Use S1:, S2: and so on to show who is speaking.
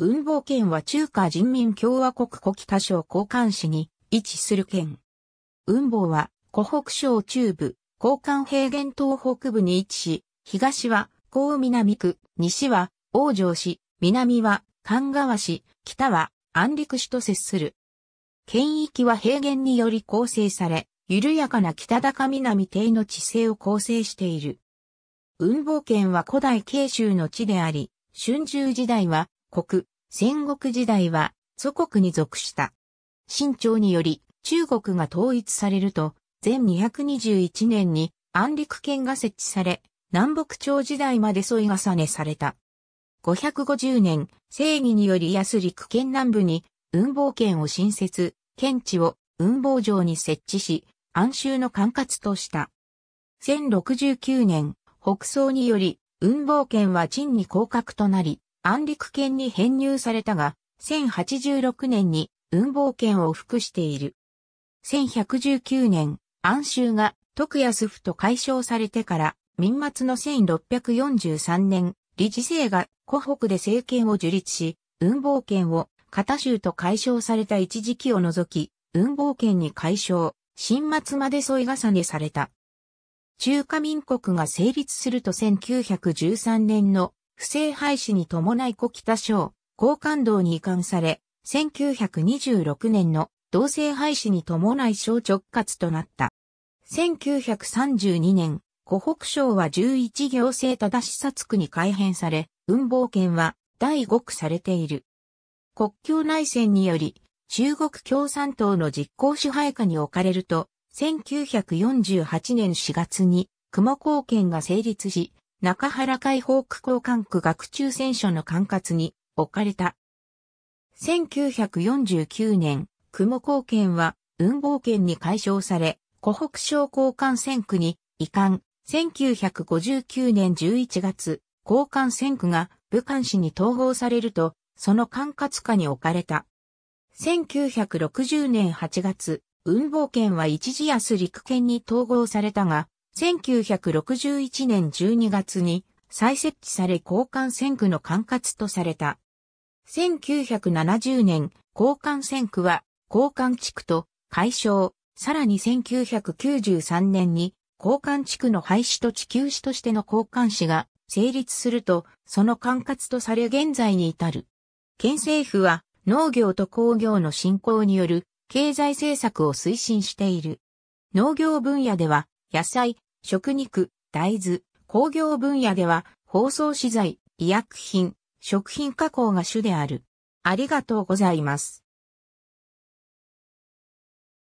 S1: 雲母県は中華人民共和国古北省高換市に位置する県。雲母は湖北省中部、高換平原東北部に位置し、東は高南区、西は王城市、南は神川市、北は安陸市と接する。県域は平原により構成され、緩やかな北高南低の地勢を構成している。雲母県は古代慶州の地であり、春秋時代は国、戦国時代は祖国に属した。清朝により中国が統一されると、前221年に安陸県が設置され、南北朝時代まで添い重ねされた。550年、正義により安陸県南部に運房県を新設、県地を運房城に設置し、安州の管轄とした。1069年、北宋により、運房県は陳に降格となり、安陸県に編入されたが、1086年に運坊県を服している。1119年、安州が徳安府と解消されてから、民末の1643年、理事政が湖北で政権を樹立し、運坊県を片州と解消された一時期を除き、運坊県に解消、新末まで添い重ねされた。中華民国が成立すると1913年の不正廃止に伴い古北省、高官道に移管され、1926年の同性廃止に伴い省直轄となった。1932年、湖北省は11行政正しさ地区に改編され、運房権は第5区されている。国境内戦により、中国共産党の実行支配下に置かれると、1948年4月に、熊高県が成立し、中原海区交換区学中選書の管轄に置かれた。1949年、雲高県は雲郷県に解消され、湖北省交換選区に移管。1959年11月、交換選区が武漢市に統合されると、その管轄下に置かれた。1960年8月、雲坊県は一時安陸県に統合されたが、1961年12月に再設置され交換線区の管轄とされた。1970年、交換線区は交換地区と解消、さらに1993年に交換地区の廃止と地球市としての交換市が成立すると、その管轄とされ現在に至る。県政府は農業と工業の振興による経済政策を推進している。農業分野では野菜、食肉、大豆、工業分野では、包装資材、医薬品、食品加工が主である。ありがとうございます。